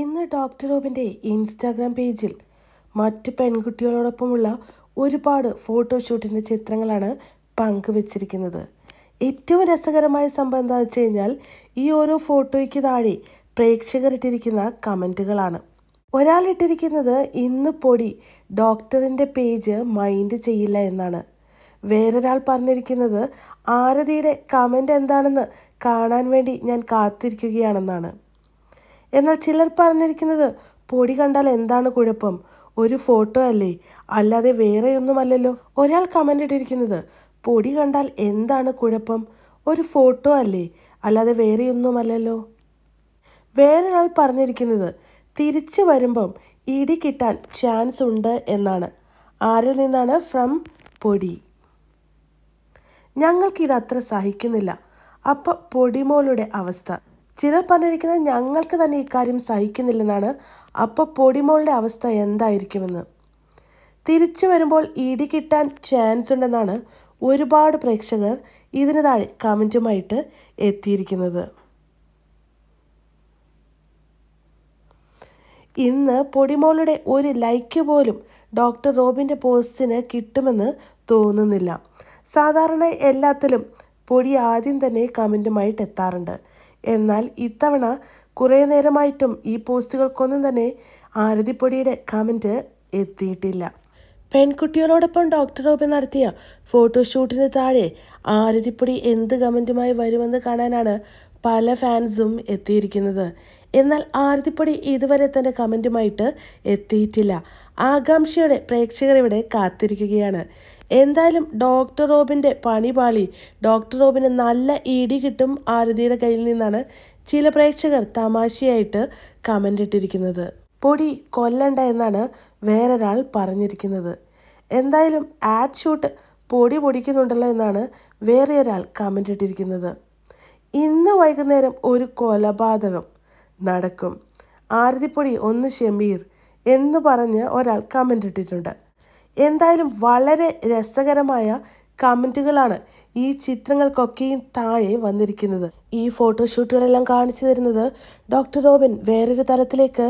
ഇന്ന് doctor റോബിൻ്റെ Instagram പേജിൽ മറ്റ് പെൺകുട്ടികളോടൊപ്പമുള്ള ഒരുപാട് ഫോട്ടോഷൂട്ടിൻ്റെ ചിത്രങ്ങളാണ് പങ്കുവച്ചിരിക്കുന്നത് ഏറ്റവും രസകരമായ സംഭവം എന്താണെന്ന് വെച്ച് കഴിഞ്ഞാൽ ഈ ഓരോ ഫോട്ടോയ്ക്ക് താഴെ ഇട്ടിരിക്കുന്ന കമൻറ്റുകളാണ് ഇട്ടിരിക്കുന്നത് ഇന്ന് പൊടി ഡോക്ടറിൻ്റെ പേജ് മൈൻഡ് ചെയ്യില്ല എന്നാണ് വേറൊരാൾ പറഞ്ഞിരിക്കുന്നത് ആരതിയുടെ കമൻ്റ് എന്താണെന്ന് കാണാൻ വേണ്ടി ഞാൻ കാത്തിരിക്കുകയാണെന്നാണ് എന്നാൽ ചിലർ പറഞ്ഞിരിക്കുന്നത് പൊടി കണ്ടാൽ എന്താണ് കുഴപ്പം ഒരു ഫോട്ടോ അല്ലേ അല്ലാതെ വേറെയൊന്നുമല്ലല്ലോ ഒരാൾ കമൻ്റ് ഇട്ടിരിക്കുന്നത് പൊടി കണ്ടാൽ എന്താണ് കുഴപ്പം ഒരു ഫോട്ടോ അല്ലേ അല്ലാതെ വേറെയൊന്നുമല്ലല്ലോ വേറൊരാൾ പറഞ്ഞിരിക്കുന്നത് തിരിച്ചു വരുമ്പം ഇടി കിട്ടാൻ ചാൻസ് ഉണ്ട് എന്നാണ് ആരിൽ നിന്നാണ് ഫ്രം പൊടി ഞങ്ങൾക്കിത് അത്ര സഹിക്കുന്നില്ല അപ്പം പൊടിമോളുടെ അവസ്ഥ ചിലർ പറഞ്ഞിരിക്കുന്നത് ഞങ്ങൾക്ക് തന്നെ ഇക്കാര്യം സഹിക്കുന്നില്ലെന്നാണ് അപ്പോൾ പൊടിമോളുടെ അവസ്ഥ എന്തായിരിക്കുമെന്ന് തിരിച്ചു വരുമ്പോൾ ഇടി കിട്ടാൻ ചാൻസ് ഉണ്ടെന്നാണ് ഒരുപാട് പ്രേക്ഷകർ ഇതിന് താഴെ കമൻറ്റുമായിട്ട് എത്തിയിരിക്കുന്നത് ഇന്ന് പൊടിമോളുടെ ഒരു ലൈക്ക് പോലും ഡോക്ടർ റോബിൻ്റെ പോസ്റ്റിന് കിട്ടുമെന്ന് തോന്നുന്നില്ല സാധാരണ എല്ലാത്തിലും പൊടി ആദ്യം തന്നെ കമൻറ്റുമായിട്ട് എത്താറുണ്ട് എന്നാൽ ഇത്തവണ കുറേ നേരമായിട്ടും ഈ പോസ്റ്റുകൾക്കൊന്നും തന്നെ ആരതിപ്പൊടിയുടെ കമൻറ്റ് എത്തിയിട്ടില്ല പെൺകുട്ടികളോടൊപ്പം ഡോക്ടർ റോബി നടത്തിയ ഫോട്ടോഷൂട്ടിന് താഴെ ആരതിപ്പൊടി എന്ത് കമൻറ്റുമായി വരുമെന്ന് കാണാനാണ് പല ഫാൻസും എത്തിയിരിക്കുന്നത് എന്നാൽ ആരതിപ്പൊടി ഇതുവരെ തന്നെ കമൻറ്റുമായിട്ട് എത്തിയിട്ടില്ല ആകാംക്ഷയുടെ പ്രേക്ഷകർ ഇവിടെ കാത്തിരിക്കുകയാണ് എന്തായാലും ഡോക്ടർ റോബിൻ്റെ പണിപാളി ഡോക്ടർ റോബിന് നല്ല ഇടി കിട്ടും ആരതിയുടെ കയ്യിൽ നിന്നാണ് ചില പ്രേക്ഷകർ തമാശയായിട്ട് കമൻ്റ് ഇട്ടിരിക്കുന്നത് പൊടി കൊല്ലണ്ട എന്നാണ് വേറൊരാൾ പറഞ്ഞിരിക്കുന്നത് എന്തായാലും ആഡ് ഷൂട്ട് പൊടി പൊടിക്കുന്നുണ്ടല്ലോ എന്നാണ് വേറെ ഒരാൾ കമൻ്റ് ഇട്ടിരിക്കുന്നത് ഇന്ന് വൈകുന്നേരം ഒരു കൊലപാതകം നടക്കും ആരതിപ്പൊടി ഒന്ന് ഷമീർ എന്ന് പറഞ്ഞ് ഒരാൾ കമൻ്റ് ഇട്ടിട്ടുണ്ട് എന്തായാലും വളരെ രസകരമായ കമൻറ്റുകളാണ് ഈ ചിത്രങ്ങൾക്കൊക്കെയും താഴെ വന്നിരിക്കുന്നത് ഈ ഫോട്ടോഷൂട്ടുകളെല്ലാം കാണിച്ചു തരുന്നത് ഡോക്ടർ റോബിൻ വേറൊരു തലത്തിലേക്ക്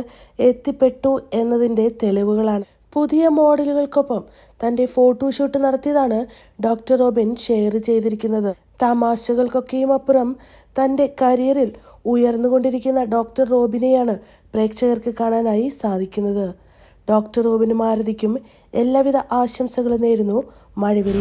എത്തിപ്പെട്ടു എന്നതിൻ്റെ തെളിവുകളാണ് പുതിയ മോഡലുകൾക്കൊപ്പം തൻ്റെ ഫോട്ടോഷൂട്ട് നടത്തിയതാണ് ഡോക്ടർ റോബിൻ ഷെയർ ചെയ്തിരിക്കുന്നത് തമാശകൾക്കൊക്കെയും അപ്പുറം തൻ്റെ കരിയറിൽ ഉയർന്നുകൊണ്ടിരിക്കുന്ന ഡോക്ടർ റോബിനെയാണ് പ്രേക്ഷകർക്ക് കാണാനായി സാധിക്കുന്നത് ഡോക്ടർ റോബിന് ആരതിക്കും എല്ലാവിധ ആശംസകളും നേരുന്നു മഴവിൽ